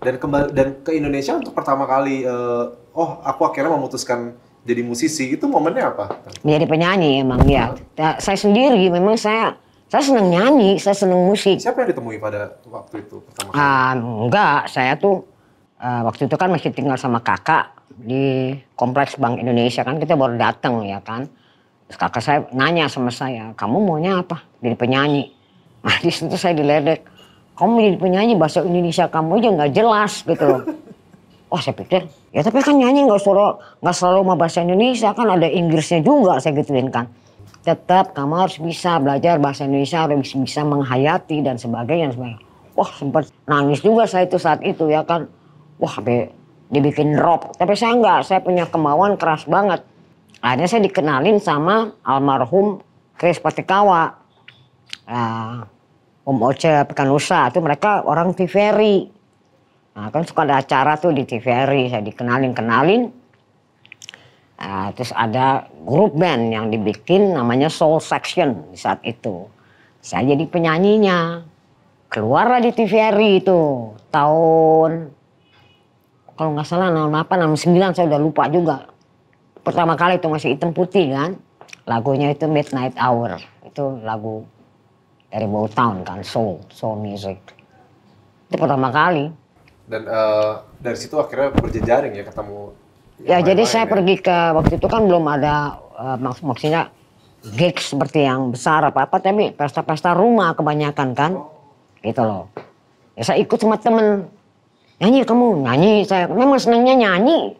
dan kembali dan ke Indonesia untuk pertama kali uh, oh aku akhirnya memutuskan jadi musisi itu momennya apa jadi penyanyi emang ya nah. saya sendiri memang saya saya senang nyanyi, saya senang musik. Siapa yang ditemui pada waktu itu pertama kali? Uh, enggak, saya tuh uh, waktu itu kan masih tinggal sama kakak di kompleks Bank Indonesia kan kita baru datang ya kan. Terus kakak saya nanya sama saya, kamu maunya apa? Jadi penyanyi. Nah di situ saya diledek kamu jadi penyanyi bahasa Indonesia kamu aja nggak jelas gitu loh. Wah saya pikir, ya tapi kan nyanyi nggak selalu nggak selalu sama bahasa Indonesia kan ada Inggrisnya juga saya gituin kan. Tetap kamu harus bisa belajar bahasa Indonesia harus bisa menghayati dan sebagainya. Dan sebagainya. Wah sempat nangis juga saya itu saat itu ya kan. Wah be, dibikin drop. Tapi saya nggak, saya punya kemauan keras banget. Akhirnya saya dikenalin sama almarhum Chris Patikawa. Nah, Om Oce Pekan Nusa itu mereka orang TVRI. Nah, kan suka ada acara tuh di TVRI, saya dikenalin-kenalin. Uh, terus ada grup band yang dibikin namanya Soul Section di saat itu. Saya jadi penyanyinya. Keluarlah di TVRI itu tahun kalau nggak salah tahun apa 69 saya udah lupa juga. Pertama kali itu masih hitam putih kan. Lagunya itu Midnight Hour. Itu lagu dari Motown kan soul soul music itu pertama kali dan uh, dari situ akhirnya berjejaring ya ketemu ya jadi saya ya. pergi ke waktu itu kan belum ada uh, eh, mak maksudnya gig seperti yang besar apa apa tapi pesta-pesta rumah kebanyakan kan oh. gitu loh ya saya ikut sama temen nyanyi kamu nyanyi saya memang senangnya nyanyi